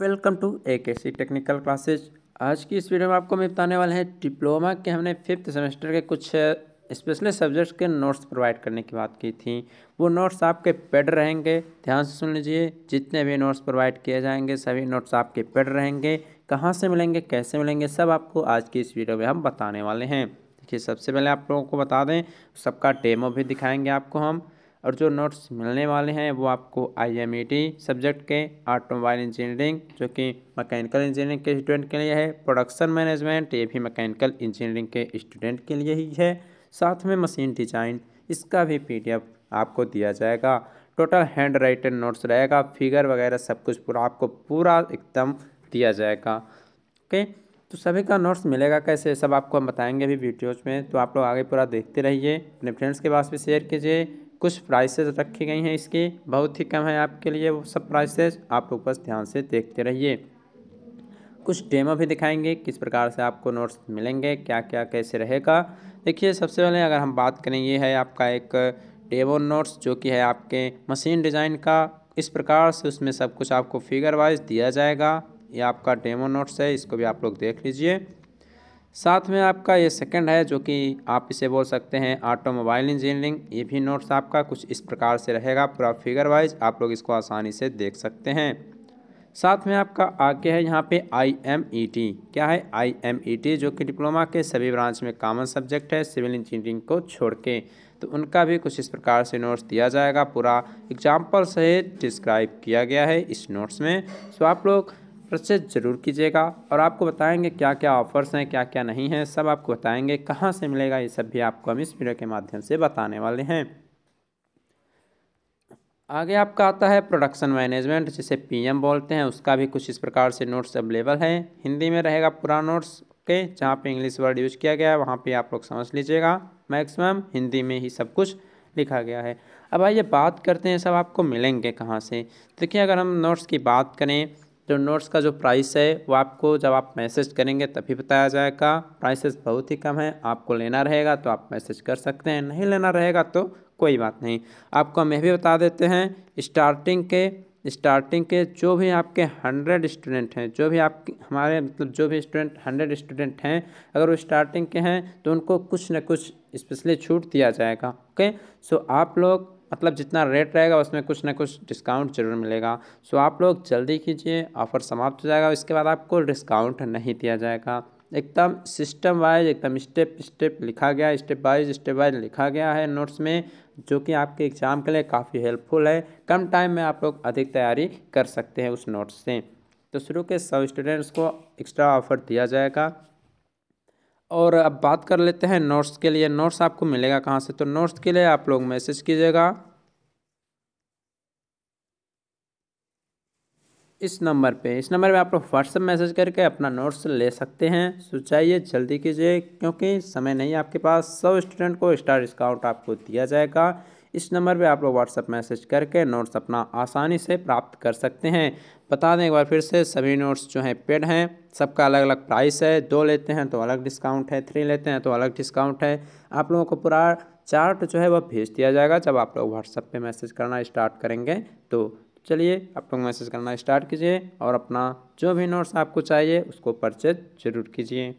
welcome to ए के सी technical classes आज की इस वीडियो में आपको मैं बताने वाले हैं डिप्लोमा के हमने फिफ्थ सेमेस्टर के कुछ स्पेशल सब्जेक्ट्स के नोट्स प्रोवाइड करने की बात की थी वो नोट्स आपके पेड रहेंगे ध्यान से सुन लीजिए जितने भी नोट्स प्रोवाइड किए जाएंगे सभी नोट्स आपके पेड रहेंगे कहाँ से मिलेंगे कैसे मिलेंगे सब आपको आज की इस वीडियो में हम बताने वाले हैं देखिए सबसे पहले आप लोगों को बता दें सबका डेमो भी दिखाएंगे आपको हम और जो नोट्स मिलने वाले हैं वो आपको आईएमईटी e सब्जेक्ट के ऑटोमोबाइल इंजीनियरिंग जो कि मैकेनिकल इंजीनियरिंग के स्टूडेंट के लिए है प्रोडक्शन मैनेजमेंट ये भी मैकेनिकल इंजीनियरिंग के स्टूडेंट के लिए ही है साथ में मशीन डिजाइन इसका भी पी आपको दिया जाएगा टोटल हैंड राइटेड नोट्स रहेगा फिगर वगैरह सब कुछ पूरा आपको पूरा एकदम दिया जाएगा ओके तो सभी का नोट्स मिलेगा कैसे सब आपको हम बताएंगे अभी वीडियोज़ में तो आप लोग आगे पूरा देखते रहिए अपने फ्रेंड्स के पास भी शेयर कीजिए कुछ प्राइसेस रखी गई हैं इसकी बहुत ही कम है आपके लिए वो सब प्राइसेस आप लोग बस ध्यान से देखते रहिए कुछ डेमो भी दिखाएंगे किस प्रकार से आपको नोट्स मिलेंगे क्या क्या कैसे रहेगा देखिए सबसे पहले अगर हम बात करें ये है आपका एक डेमो नोट्स जो कि है आपके मशीन डिज़ाइन का इस प्रकार से उसमें सब कुछ आपको फिगर वाइज दिया जाएगा ये आपका डेमो नोट्स है इसको भी आप लोग देख लीजिए साथ में आपका ये सेकंड है जो कि आप इसे बोल सकते हैं ऑटोमोबाइल इंजीनियरिंग ये भी नोट्स आपका कुछ इस प्रकार से रहेगा पूरा फिगर वाइज आप लोग इसको आसानी से देख सकते हैं साथ में आपका आगे है यहाँ पे आई एम ई टी क्या है आई एम ई टी जो कि डिप्लोमा के सभी ब्रांच में कॉमन सब्जेक्ट है सिविल इंजीनियरिंग को छोड़ के तो उनका भी कुछ इस प्रकार से नोट्स दिया जाएगा पूरा एग्जाम्पल सहित डिस्क्राइब किया गया है इस नोट्स में सो तो आप लोग परचेज ज़रूर कीजिएगा और आपको बताएंगे क्या क्या ऑफ़र्स हैं क्या क्या नहीं हैं सब आपको बताएंगे कहाँ से मिलेगा ये सब भी आपको हम इस वीडियो के माध्यम से बताने वाले हैं आगे आपका आता है प्रोडक्शन मैनेजमेंट जिसे पीएम बोलते हैं उसका भी कुछ इस प्रकार से नोट्स अवेलेबल हैं हिंदी में रहेगा पूरा नोट्स के जहाँ पे इंग्लिश वर्ड यूज किया गया है वहाँ पे आप लोग समझ लीजिएगा मैक्सिमम हिंदी में ही सब कुछ लिखा गया है अब आइए बात करते हैं सब आपको मिलेंगे कहाँ से देखिए अगर हम नोट्स की बात करें जो नोट्स का जो प्राइस है वो आपको जब आप मैसेज करेंगे तभी बताया जाएगा प्राइसेस बहुत ही कम है आपको लेना रहेगा तो आप मैसेज कर सकते हैं नहीं लेना रहेगा तो कोई बात नहीं आपको हम यह भी बता देते हैं स्टार्टिंग के स्टार्टिंग के जो भी आपके हंड्रेड स्टूडेंट हैं जो भी आप हमारे मतलब जो भी स्टूडेंट हंड्रेड स्टूडेंट हैं अगर वो स्टार्टिंग के हैं तो उनको कुछ ना कुछ स्पेशली छूट दिया जाएगा ओके सो आप लोग मतलब जितना रेट रहेगा उसमें कुछ ना कुछ डिस्काउंट जरूर मिलेगा सो आप लोग जल्दी कीजिए ऑफ़र समाप्त हो जाएगा इसके बाद आपको डिस्काउंट नहीं दिया जाएगा एकदम सिस्टम वाइज एकदम स्टेप स्टेप लिखा गया स्टेप वाइज स्टेप वाइज लिखा गया है नोट्स में जो कि आपके एग्ज़ाम के लिए काफ़ी हेल्पफुल है कम टाइम में आप लोग अधिक तैयारी कर सकते हैं उस नोट्स से तो शुरू के सब स्टूडेंट्स को एक्स्ट्रा ऑफर दिया जाएगा और अब बात कर लेते हैं नोट्स के लिए नोट्स आपको मिलेगा कहाँ से तो नोट्स के लिए आप लोग मैसेज कीजिएगा इस नंबर पे इस नंबर पे आप लोग व्हाट्सएप मैसेज करके अपना नोट्स ले सकते हैं सोचाइए जल्दी कीजिए क्योंकि समय नहीं आपके पास सब स्टूडेंट को स्टार डिस्काउंट आपको दिया जाएगा इस नंबर पर आप लोग व्हाट्सअप मैसेज करके नोट्स अपना आसानी से प्राप्त कर सकते हैं बता दें एक बार फिर से सभी नोट्स जो हैं पेड हैं सबका अलग अलग प्राइस है दो लेते हैं तो अलग डिस्काउंट है थ्री लेते हैं तो अलग डिस्काउंट है आप लोगों को पूरा चार्ट जो है वह भेज दिया जाएगा जब आप लोग व्हाट्सएप पर मैसेज करना स्टार्ट करेंगे तो चलिए आप लोग मैसेज करना स्टार्ट कीजिए और अपना जो भी नोट्स आपको चाहिए उसको परचेज जरूर कीजिए